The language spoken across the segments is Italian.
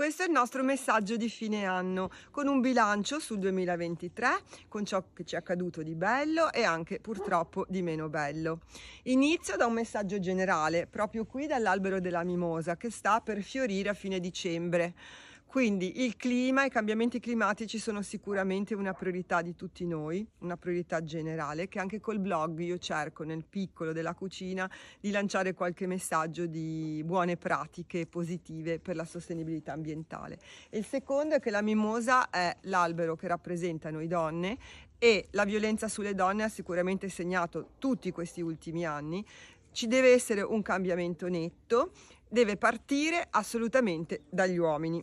Questo è il nostro messaggio di fine anno, con un bilancio sul 2023, con ciò che ci è accaduto di bello e anche purtroppo di meno bello. Inizio da un messaggio generale, proprio qui dall'albero della mimosa, che sta per fiorire a fine dicembre. Quindi il clima, i cambiamenti climatici sono sicuramente una priorità di tutti noi, una priorità generale che anche col blog io cerco nel piccolo della cucina di lanciare qualche messaggio di buone pratiche positive per la sostenibilità ambientale. il secondo è che la mimosa è l'albero che rappresenta noi donne e la violenza sulle donne ha sicuramente segnato tutti questi ultimi anni. Ci deve essere un cambiamento netto, deve partire assolutamente dagli uomini.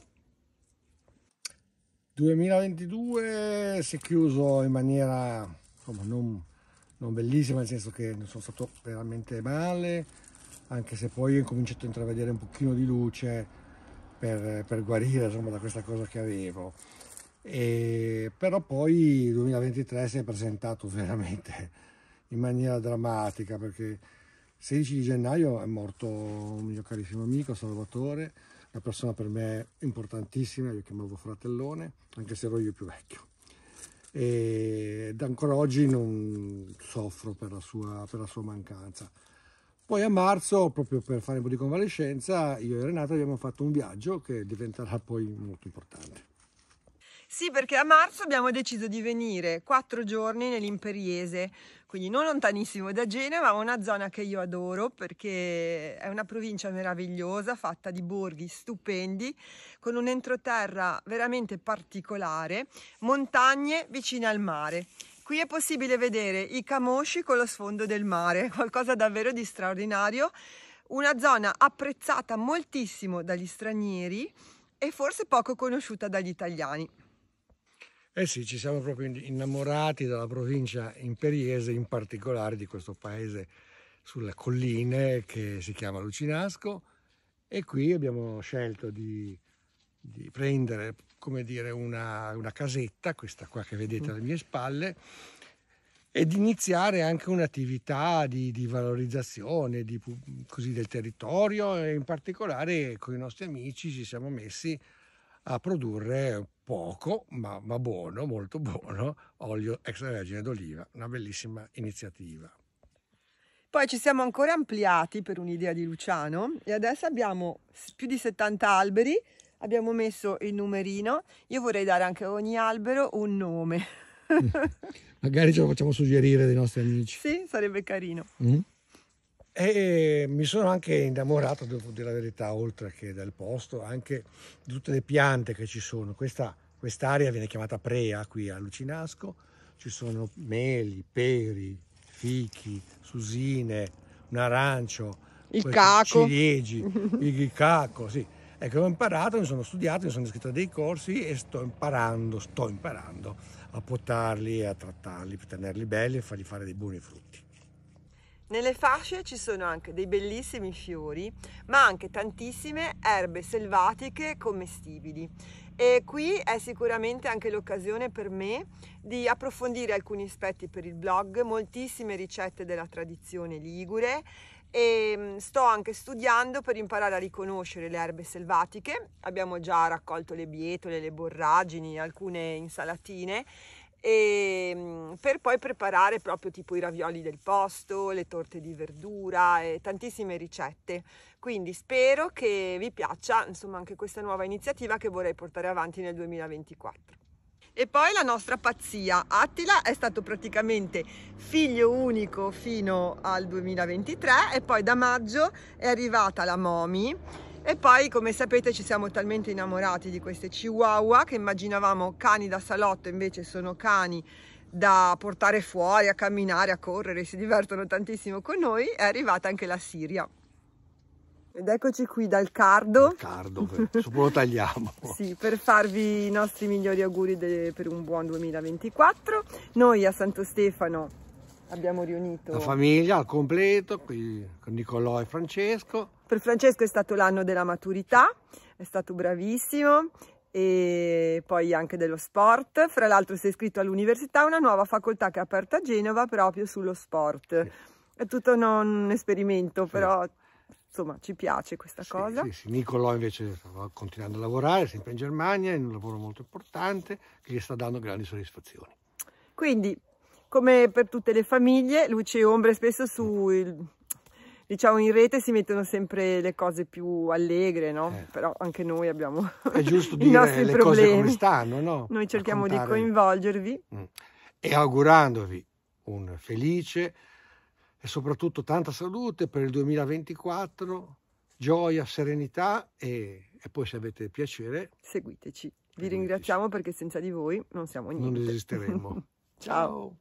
2022 si è chiuso in maniera insomma, non, non, bellissima, nel senso che non sono stato veramente male, anche se poi ho cominciato a intravedere un pochino di luce per, per guarire insomma, da questa cosa che avevo. E, però poi il 2023 si è presentato veramente in maniera drammatica perché 16 di gennaio è morto un mio carissimo amico Salvatore, una persona per me importantissima, io chiamavo fratellone, anche se ero io più vecchio. E ancora oggi non soffro per la sua, per la sua mancanza. Poi a marzo, proprio per fare un po' di convalescenza, io e Renato abbiamo fatto un viaggio che diventerà poi molto importante. Sì, perché a marzo abbiamo deciso di venire quattro giorni nell'Imperiese, quindi non lontanissimo da Genova, una zona che io adoro perché è una provincia meravigliosa, fatta di borghi stupendi, con un entroterra veramente particolare, montagne vicine al mare. Qui è possibile vedere i camosci con lo sfondo del mare, qualcosa davvero di straordinario, una zona apprezzata moltissimo dagli stranieri e forse poco conosciuta dagli italiani. Eh sì, ci siamo proprio innamorati della provincia imperiese, in particolare di questo paese sulle colline che si chiama Lucinasco e qui abbiamo scelto di, di prendere come dire, una, una casetta, questa qua che vedete mm. alle mie spalle, e di iniziare anche un'attività di, di valorizzazione di, così, del territorio e in particolare con i nostri amici ci siamo messi a produrre poco, ma, ma buono, molto buono, olio extravergine d'oliva. Una bellissima iniziativa. Poi ci siamo ancora ampliati per un'idea di Luciano e adesso abbiamo più di 70 alberi, abbiamo messo il numerino, io vorrei dare anche a ogni albero un nome. Magari ce lo facciamo suggerire dai nostri amici. Sì, sarebbe carino. Mm? E mi sono anche innamorato, devo dire la verità, oltre che del posto, anche di tutte le piante che ci sono. Questa, quest'area viene chiamata Prea qui a Lucinasco, ci sono meli, peri, fichi, susine, un arancio, il caco. ciliegi, il caco, sì. Ecco, ho imparato, mi sono studiato, mi sono iscritto a dei corsi e sto imparando, sto imparando a potarli, e a trattarli, per tenerli belli e fargli fare dei buoni frutti. Nelle fasce ci sono anche dei bellissimi fiori, ma anche tantissime erbe selvatiche commestibili. E qui è sicuramente anche l'occasione per me di approfondire alcuni aspetti per il blog, moltissime ricette della tradizione ligure e mm, sto anche studiando per imparare a riconoscere le erbe selvatiche. Abbiamo già raccolto le bietole, le borragini, alcune insalatine e, ehm, per poi preparare proprio tipo i ravioli del posto, le torte di verdura e tantissime ricette. Quindi spero che vi piaccia insomma anche questa nuova iniziativa che vorrei portare avanti nel 2024. E poi la nostra pazzia. Attila è stato praticamente figlio unico fino al 2023 e poi da maggio è arrivata la Momi e poi, come sapete, ci siamo talmente innamorati di queste chihuahua che immaginavamo cani da salotto, invece sono cani da portare fuori, a camminare, a correre, si divertono tantissimo con noi. È arrivata anche la Siria. Ed eccoci qui dal cardo. Dal cardo, lo tagliamo. sì, per farvi i nostri migliori auguri de, per un buon 2024. Noi a Santo Stefano abbiamo riunito... La famiglia al completo, qui con Nicolò e Francesco per Francesco è stato l'anno della maturità, è stato bravissimo e poi anche dello sport. Fra l'altro si è iscritto all'università, una nuova facoltà che è aperta a Genova proprio sullo sport. È tutto un esperimento, però insomma ci piace questa sì, cosa. Sì, sì. Nicolò invece sta continuando a lavorare, sempre in Germania, in un lavoro molto importante che gli sta dando grandi soddisfazioni. Quindi, come per tutte le famiglie, luce e ombre spesso sul diciamo in rete si mettono sempre le cose più allegre, no? Eh. Però anche noi abbiamo È giusto dire le problemi. cose come stanno, no? Noi cerchiamo di coinvolgervi. Mm. E augurandovi un felice e soprattutto tanta salute per il 2024, gioia, serenità e, e poi se avete piacere... Seguiteci. Vi ringraziamo perché senza di voi non siamo niente. Non esisteremo. Ciao.